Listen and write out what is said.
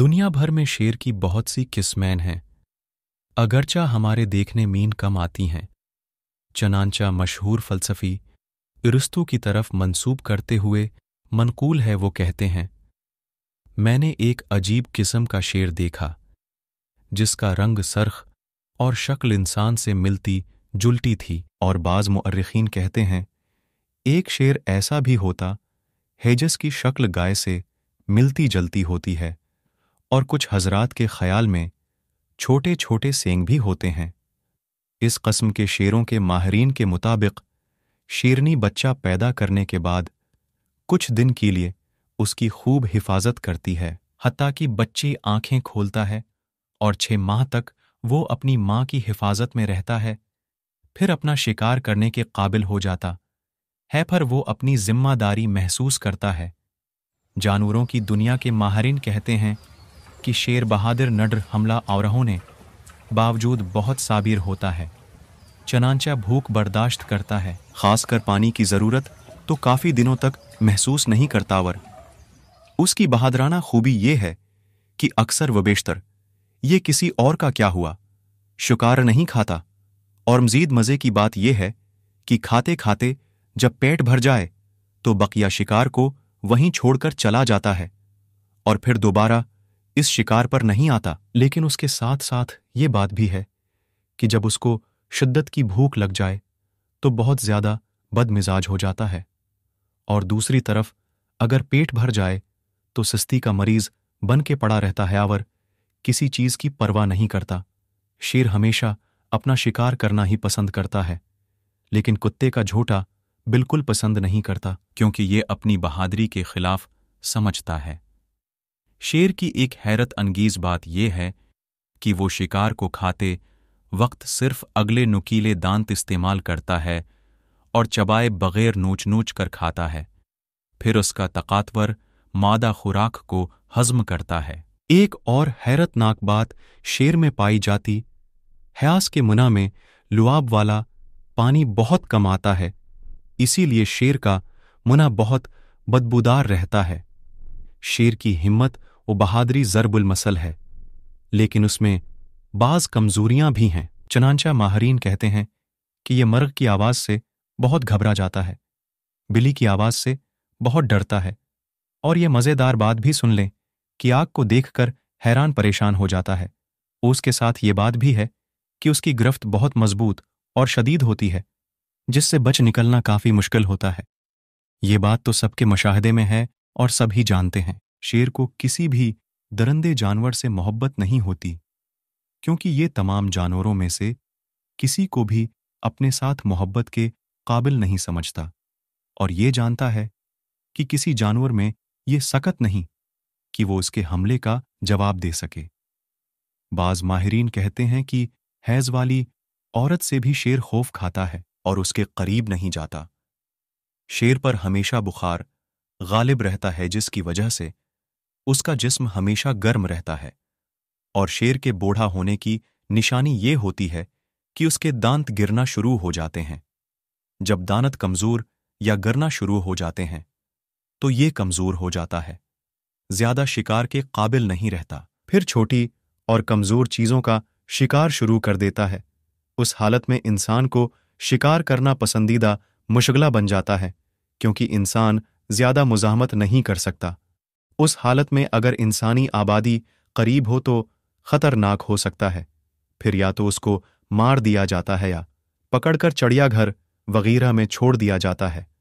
दुनिया भर में शेर की बहुत सी किस्में हैं अगरचा हमारे देखने मीन कम आती हैं चनानचा मशहूर फलसफी रिस्तु की तरफ मंसूब करते हुए मनकूल है वो कहते हैं मैंने एक अजीब किस्म का शेर देखा जिसका रंग सरख और शक्ल इंसान से मिलती जुलटी थी और बाज़ मुर्रखीन कहते हैं एक शेर ऐसा भी होता हेजस की शक्ल गाय से मिलती जलती होती है और कुछ हजरात के ख्याल में छोटे छोटे सेंग भी होते हैं इस कस्म के शेरों के माहरीन के मुताबिक शेरनी बच्चा पैदा करने के बाद कुछ दिन के लिए उसकी खूब हिफाजत करती है हती कि बच्ची आंखें खोलता है और छह माह तक वो अपनी माँ की हिफाजत में रहता है फिर अपना शिकार करने के काबिल हो जाता है पर वो अपनी जिम्मेदारी महसूस करता है जानवरों की दुनिया के माहरिन कहते हैं कि शेर बहादुर नड्र हमला औरहों ने बावजूद बहुत साबिर होता है चनानचा भूख बर्दाश्त करता है खासकर पानी की ज़रूरत तो काफ़ी दिनों तक महसूस नहीं करता वर उसकी बहादराना खूबी ये है कि अक्सर व बेशतर ये किसी और का क्या हुआ शिकार नहीं खाता और मजीद मज़े की बात यह है कि खाते खाते जब पेट भर जाए तो बकिया शिकार को वहीं छोड़कर चला जाता है और फिर दोबारा इस शिकार पर नहीं आता लेकिन उसके साथ साथ ये बात भी है कि जब उसको शिद्दत की भूख लग जाए तो बहुत ज़्यादा बदमिजाज हो जाता है और दूसरी तरफ अगर पेट भर जाए तो सस्ती का मरीज बन के पड़ा रहता है आवर किसी चीज़ की परवाह नहीं करता शेर हमेशा अपना शिकार करना ही पसंद करता है लेकिन कुत्ते का झोटा बिल्कुल पसंद नहीं करता क्योंकि ये अपनी बहादरी के खिलाफ समझता है शेर की एक हैरत अंगेज बात यह है कि वो शिकार को खाते वक्त सिर्फ अगले नुकीले दांत इस्तेमाल करता है और चबाए बगैर नोच नोच कर खाता है फिर उसका तकातवर मादा खुराक को हज्म करता है एक और हैरतनाक बात शेर में पाई जाती हयास के मुना में लुआब वाला पानी बहुत कम आता है इसीलिए शेर का मुना बहुत बदबूदार रहता है शेर की हिम्मत वो बहादरी ज़रबुल मसल है लेकिन उसमें बाज़ कमज़ोरियाँ भी हैं चनानचा माहरीन कहते हैं कि ये मर्ग की आवाज़ से बहुत घबरा जाता है बिली की आवाज़ से बहुत डरता है और ये मज़ेदार बात भी सुन लें कि आग को देखकर हैरान परेशान हो जाता है उसके साथ ये बात भी है कि उसकी गिरफ्त बहुत मजबूत और शदीद होती है जिससे बच निकलना काफ़ी मुश्किल होता है ये बात तो सबके मुशाहदे में है और सभी जानते हैं शेर को किसी भी दरंदे जानवर से मोहब्बत नहीं होती क्योंकि ये तमाम जानवरों में से किसी को भी अपने साथ मोहब्बत के काबिल नहीं समझता और ये जानता है कि किसी जानवर में ये सकत नहीं कि वो उसके हमले का जवाब दे सके बाज माहरीन कहते हैं कि हैज वाली औरत से भी शेर खौफ खाता है और उसके करीब नहीं जाता शेर पर हमेशा बुखार गालिब रहता है जिसकी वजह से उसका जिस्म हमेशा गर्म रहता है और शेर के बूढ़ा होने की निशानी ये होती है कि उसके दांत गिरना शुरू हो जाते हैं जब दानत कमज़ोर या गिरना शुरू हो जाते हैं तो ये कमज़ोर हो जाता है ज़्यादा शिकार के काबिल नहीं रहता फिर छोटी और कमज़ोर चीज़ों का शिकार शुरू कर देता है उस हालत में इंसान को शिकार करना पसंदीदा मुशगला बन जाता है क्योंकि इंसान ज़्यादा मुजामत नहीं कर सकता उस हालत में अगर इंसानी आबादी करीब हो तो खतरनाक हो सकता है फिर या तो उसको मार दिया जाता है या पकड़कर चिड़ियाघर वगैरह में छोड़ दिया जाता है